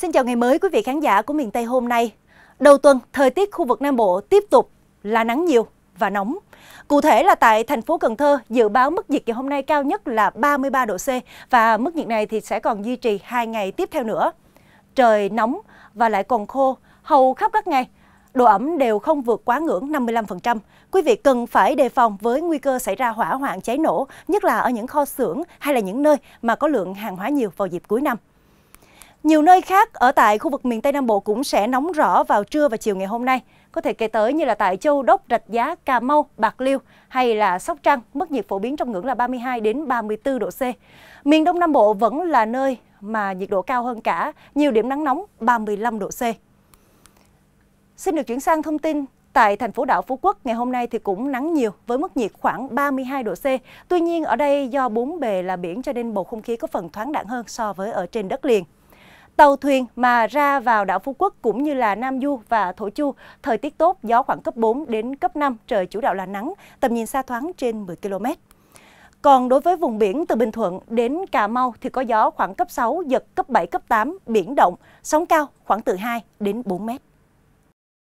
Xin chào ngày mới quý vị khán giả của miền Tây hôm nay. Đầu tuần, thời tiết khu vực Nam Bộ tiếp tục là nắng nhiều và nóng. Cụ thể là tại thành phố Cần Thơ, dự báo mức nhiệt ngày hôm nay cao nhất là 33 độ C và mức nhiệt này thì sẽ còn duy trì 2 ngày tiếp theo nữa. Trời nóng và lại còn khô hầu khắp các ngày. Độ ẩm đều không vượt quá ngưỡng 55%. Quý vị cần phải đề phòng với nguy cơ xảy ra hỏa hoạn cháy nổ, nhất là ở những kho xưởng hay là những nơi mà có lượng hàng hóa nhiều vào dịp cuối năm. Nhiều nơi khác ở tại khu vực miền Tây Nam Bộ cũng sẽ nóng rõ vào trưa và chiều ngày hôm nay. Có thể kể tới như là tại Châu Đốc, Rạch Giá, Cà Mau, Bạc Liêu hay là Sóc Trăng, mức nhiệt phổ biến trong ngưỡng là 32 đến 34 độ C. Miền Đông Nam Bộ vẫn là nơi mà nhiệt độ cao hơn cả, nhiều điểm nắng nóng 35 độ C. Xin được chuyển sang thông tin Tại thành phố đảo Phú Quốc, ngày hôm nay thì cũng nắng nhiều với mức nhiệt khoảng 32 độ C. Tuy nhiên ở đây do bốn bề là biển cho nên bầu không khí có phần thoáng đẳng hơn so với ở trên đất liền. Tàu thuyền mà ra vào đảo Phú Quốc cũng như là Nam Du và Thổ Chu, thời tiết tốt, gió khoảng cấp 4 đến cấp 5, trời chủ đạo là nắng, tầm nhìn xa thoáng trên 10 km. Còn đối với vùng biển từ Bình Thuận đến Cà Mau thì có gió khoảng cấp 6, giật cấp 7, cấp 8, biển động, sóng cao khoảng từ 2 đến 4 mét.